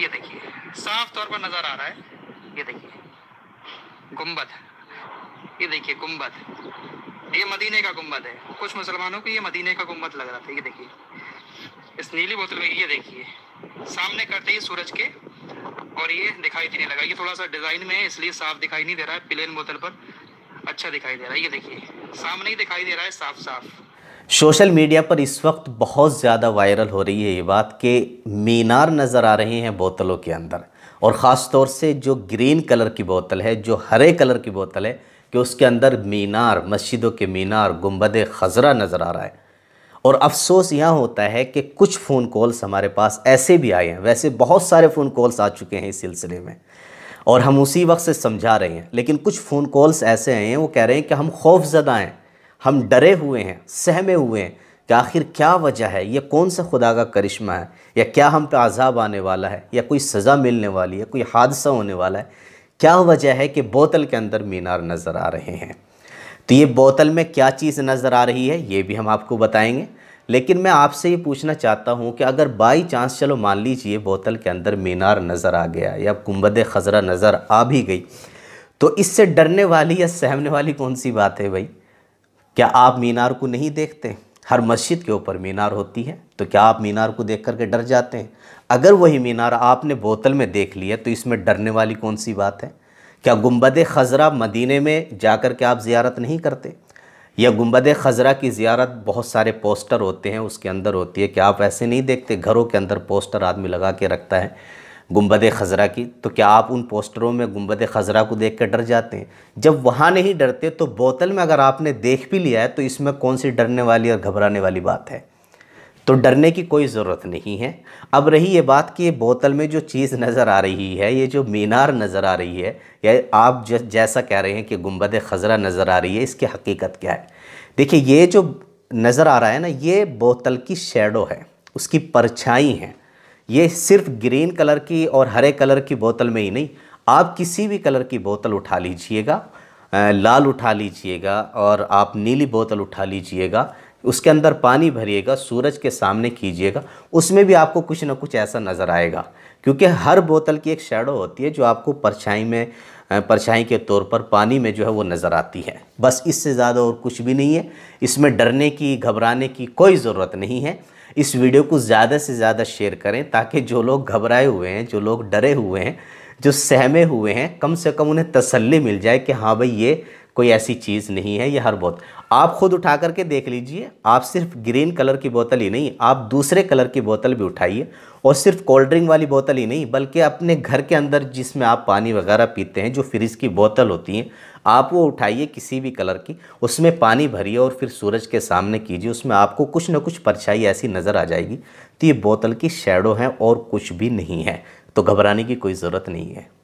ये देखिए साफ तौर पर नजर आ रहा है ये देखिए गुम्बद ये देखिए गुम्बद ये मदीने का गुम्बद है कुछ मुसलमानों को ये मदीने का गुम्बद लग रहा था ये देखिए इस नीली बोतल में ये देखिए सामने करते ही सूरज के और ये दिखाई देने लगा ये थोड़ा सा डिजाइन में है इसलिए साफ दिखाई नहीं दे रहा है प्लेन बोतल पर अच्छा दिखाई दे रहा है ये देखिए सामने ही दिखाई दे रहा है साफ साफ सोशल मीडिया पर इस वक्त बहुत ज़्यादा वायरल हो रही है ये बात कि मीनार नज़र आ रहे हैं बोतलों के अंदर और ख़ास तौर से जो ग्रीन कलर की बोतल है जो हरे कलर की बोतल है कि उसके अंदर मीनार मस्जिदों के मीनार गुम्बद खजरा नज़र आ रहा है और अफसोस यह होता है कि कुछ फ़ोन कॉल्स हमारे पास ऐसे भी आए हैं वैसे बहुत सारे फ़ोन कॉल्स आ चुके हैं इस सिलसिले में और हम उसी वक्त से समझा रहे हैं लेकिन कुछ फ़ोन कॉल्स ऐसे आए हैं वो कह रहे हैं कि हम खौफजदा हैं हम डरे हुए हैं सहमे हुए हैं कि आखिर क्या वजह है ये कौन सा खुदा का करिश्मा है या क्या हम पे आज़ाब आने वाला है या कोई सज़ा मिलने वाली है कोई हादसा होने वाला है क्या वजह है कि बोतल के अंदर मीनार नज़र आ रहे हैं तो ये बोतल में क्या चीज़ नज़र आ रही है ये भी हम आपको बताएंगे लेकिन मैं आपसे ये पूछना चाहता हूँ कि अगर बाई चांस चलो मान लीजिए बोतल के अंदर मीनार नज़र आ गया या गुम्बद खजरा नज़र आ भी गई तो इससे डरने वाली या सहमने वाली कौन सी बात है भाई क्या आप मीनार को नहीं देखते हर मस्जिद के ऊपर मीनार होती है तो क्या आप मीनार को देख करके डर जाते हैं अगर वही मीनार आपने बोतल में देख लिया तो इसमें डरने वाली कौन सी बात है क्या गुम्बद खजरा मदीने में जाकर के आप ज़्यारत नहीं करते या गुम्बद खजरा की ज़्यारत बहुत सारे पोस्टर होते हैं उसके अंदर होती है क्या आप ऐसे नहीं देखते घरों के अंदर पोस्टर आदमी लगा के रखता है गुम्बद खजरा की तो क्या आप उन पोस्टरों में गुम्बद खजरा को देख कर डर जाते हैं जब वहाँ नहीं डरते तो बोतल में अगर आपने देख भी लिया है तो इसमें कौन सी डरने वाली और घबराने वाली बात है तो डरने की कोई ज़रूरत नहीं है अब रही ये बात कि ये बोतल में जो चीज़ नज़र आ रही है ये जो मीनार नज़र आ रही है या आप जैसा कह रहे हैं कि गुम्बद खजरा नज़र आ रही है इसकी हकीकत क्या है देखिए ये जो नज़र आ रहा है ना ये बोतल की शेडो है उसकी परछाई है ये सिर्फ ग्रीन कलर की और हरे कलर की बोतल में ही नहीं आप किसी भी कलर की बोतल उठा लीजिएगा लाल उठा लीजिएगा और आप नीली बोतल उठा लीजिएगा उसके अंदर पानी भरिएगा सूरज के सामने कीजिएगा उसमें भी आपको कुछ ना कुछ ऐसा नज़र आएगा क्योंकि हर बोतल की एक शेडो होती है जो आपको परछाई में परछाई के तौर पर पानी में जो है वो नज़र आती है बस इससे ज़्यादा और कुछ भी नहीं है इसमें डरने की घबराने की कोई ज़रूरत नहीं है इस वीडियो को ज़्यादा से ज़्यादा शेयर करें ताकि जो लोग घबराए हुए हैं जो लोग डरे हुए हैं जो सहमे हुए हैं कम से कम उन्हें तसल्ली मिल जाए कि हाँ भाई ये कोई ऐसी चीज़ नहीं है ये हर बोतल आप खुद उठा करके देख लीजिए आप सिर्फ ग्रीन कलर की बोतल ही नहीं आप दूसरे कलर की बोतल भी उठाइए और सिर्फ कोल्ड ड्रिंक वाली बोतल ही नहीं बल्कि अपने घर के अंदर जिसमें आप पानी वगैरह पीते हैं जो फ्रिज की बोतल होती हैं आप वो उठाइए किसी भी कलर की उसमें पानी भरिए और फिर सूरज के सामने कीजिए उसमें आपको कुछ ना कुछ परछाई ऐसी नज़र आ जाएगी तो ये बोतल की शेडो हैं और कुछ भी नहीं है तो घबराने की कोई ज़रूरत नहीं है